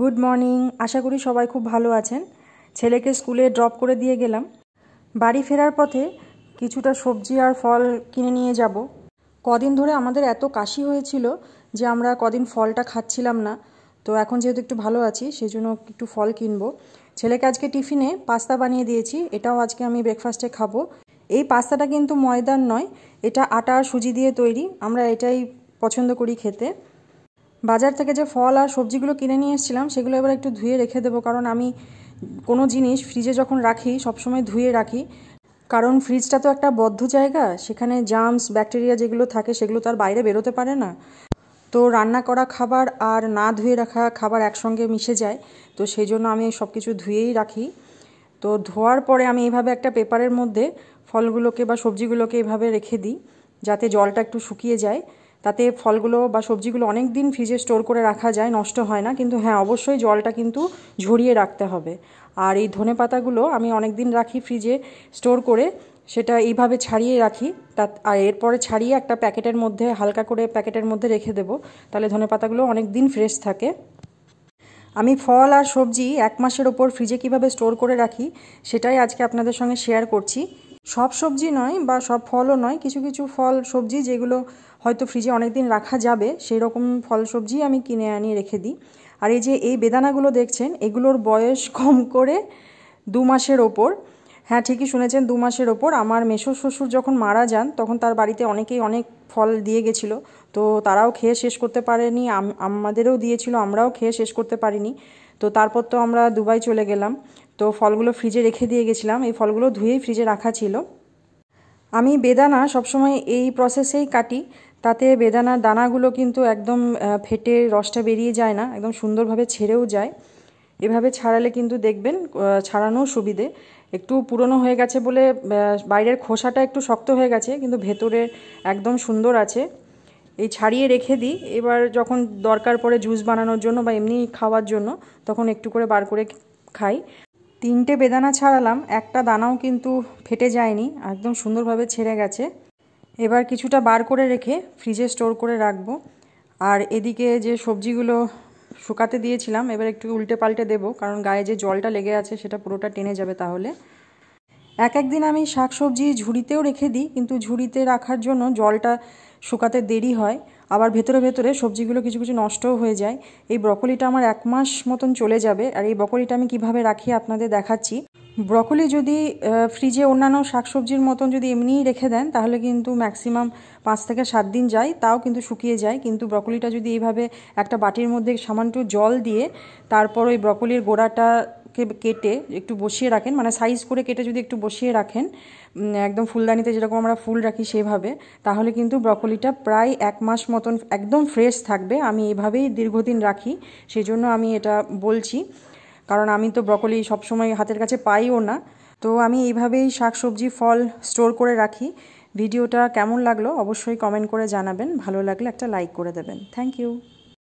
good morning আশা করি সবাই খুব ভালো আছেন ছেলেকে স্কুলে ড্রপ করে দিয়ে গেলাম বাড়ি ফেরার পথে কিছুটা সবজি আর ফল কিনে নিয়ে যাব কদিন ধরে আমাদের এত কাশি হয়েছিল যে আমরা কদিন ফলটা খাচ্ছিলাম না তো এখন যেহেতু একটু ভালো আছি সেই জন্য একটু ফল কিনবো ছেলেকে আজকে টিফিনে পাস্তা বানিয়ে দিয়েছি এটাও আজকে আমি ব্রেকফাস্টে খাবো এই পাস্তাটা কিন্তু ময়দার নয় এটা আটা আর সুজি দিয়ে তৈরি আমরা এটাই পছন্দ করি খেতে বাজার থেকে যে ফল আর সবজিগুলো কিনে নিয়ে এসেছিলাম সেগুলো এবার একটু ধুয়ে রেখে দেবো কারণ আমি কোনো জিনিস ফ্রিজে যখন রাখি সবসময় ধুয়ে রাখি কারণ ফ্রিজটা তো একটা বদ্ধ জায়গা সেখানে জার্মস ব্যাকটেরিয়া যেগুলো থাকে সেগুলো তো আর বাইরে বেরোতে পারে না তো রান্না করা খাবার আর না ধুয়ে রাখা খাবার একসঙ্গে মিশে যায় তো সেই জন্য আমি সব কিছু ধুয়েই রাখি তো ধোয়ার পরে আমি এইভাবে একটা পেপারের মধ্যে ফলগুলোকে বা সবজিগুলোকে এভাবে রেখে দিই যাতে জলটা একটু শুকিয়ে যায় তাতে ফলগুলো বা সবজিগুলো অনেক দিন ফ্রিজে স্টোর করে রাখা যায় নষ্ট হয় না কিন্তু হ্যাঁ অবশ্যই জলটা কিন্তু ঝরিয়ে রাখতে হবে আর এই ধনে পাতাগুলো আমি অনেক দিন রাখি ফ্রিজে স্টোর করে সেটা এইভাবে ছাড়িয়ে রাখি তা আর এরপরে ছাড়িয়ে একটা প্যাকেটের মধ্যে হালকা করে প্যাকেটের মধ্যে রেখে দেব তাহলে ধনে পাতাগুলো অনেক দিন ফ্রেশ থাকে আমি ফল আর সবজি এক মাসের ওপর ফ্রিজে কিভাবে স্টোর করে রাখি সেটাই আজকে আপনাদের সঙ্গে শেয়ার করছি সব সবজি নয় বা সব ফলও নয় কিছু কিছু ফল সবজি যেগুলো হয়তো ফ্রিজে অনেক দিন রাখা যাবে সেই রকম ফল সবজি আমি কিনে আনি রেখে দিই আর এই যে এই বেদানাগুলো দেখছেন এগুলোর বয়স কম করে দু মাসের ওপর হ্যাঁ ঠিকই শুনেছেন দু মাসের ওপর আমার মেশো শ্বশুর যখন মারা যান তখন তার বাড়িতে অনেকেই অনেক ফল দিয়ে গেছিল তো তারাও খেয়ে শেষ করতে পারেনি আমাদেরও দিয়েছিল আমরাও খেয়ে শেষ করতে পারিনি তো তারপর তো আমরা দুবাই চলে গেলাম তো ফলগুলো ফ্রিজে রেখে দিয়ে গেছিলাম এই ফলগুলো ধুয়েই ফ্রিজে রাখা ছিল আমি বেদানা সবসময় এই প্রসেসেই কাটি তাতে বেদানার দানাগুলো কিন্তু একদম ফেটে রসটা বেরিয়ে যায় না একদম সুন্দরভাবে ছেড়েও যায় এভাবে ছাড়ালে কিন্তু দেখবেন ছাড়ানো সুবিধে একটু পুরনো হয়ে গেছে বলে বাইরের খোসাটা একটু শক্ত হয়ে গেছে কিন্তু ভেতরে একদম সুন্দর আছে এই ছাড়িয়ে রেখে দিই এবার যখন দরকার পড়ে জুস বানানোর জন্য বা এমনি খাওয়ার জন্য তখন একটু করে বার করে খাই তিনটে বেদানা ছাড়ালাম একটা দানাও কিন্তু ফেটে যায়নি একদম সুন্দরভাবে ছেড়ে গেছে এবার কিছুটা বার করে রেখে ফ্রিজে স্টোর করে রাখবো আর এদিকে যে সবজিগুলো শুকাতে দিয়েছিলাম এবার একটু উল্টে পাল্টে দেবো কারণ গায়ে যে জলটা লেগে আছে সেটা পুরোটা টেনে যাবে তাহলে এক একদিন আমি শাকসবজি ঝুড়িতেও রেখে দিই কিন্তু ঝুড়িতে রাখার জন্য জলটা শুকাতে দেরি হয় আবার ভেতরে ভেতরে সবজিগুলো কিছু কিছু নষ্টও হয়ে যায় এই ব্রকলিটা আমার এক মাস মতন চলে যাবে আর এই ব্রকলিটা আমি কিভাবে রাখি আপনাদের দেখাচ্ছি ব্রকলি যদি ফ্রিজে অন্যান্য শাকসবজির মতন যদি এমনিই রেখে দেন তাহলে কিন্তু ম্যাক্সিমাম পাঁচ থেকে সাত দিন যায় তাও কিন্তু শুকিয়ে যায় কিন্তু ব্রকলিটা যদি এইভাবে একটা বাটির মধ্যে সামান্য জল দিয়ে তারপর ওই ব্রকলির গোড়াটা কেটে একটু বসিয়ে রাখেন মানে সাইজ করে কেটে যদি একটু বসিয়ে রাখেন একদম ফুলদানিতে যেরকম আমরা ফুল রাখি সেভাবে তাহলে কিন্তু ব্রকোলিটা প্রায় এক মাস মতন একদম ফ্রেশ থাকবে আমি এভাবেই দীর্ঘদিন রাখি সেই জন্য আমি এটা বলছি কারণ আমি তো ব্রকোলি সবসময় হাতের কাছে পাইও না তো আমি এইভাবেই শাকসবজি ফল স্টোর করে রাখি ভিডিওটা কেমন লাগলো অবশ্যই কমেন্ট করে জানাবেন ভালো লাগলে একটা লাইক করে দেবেন থ্যাংক ইউ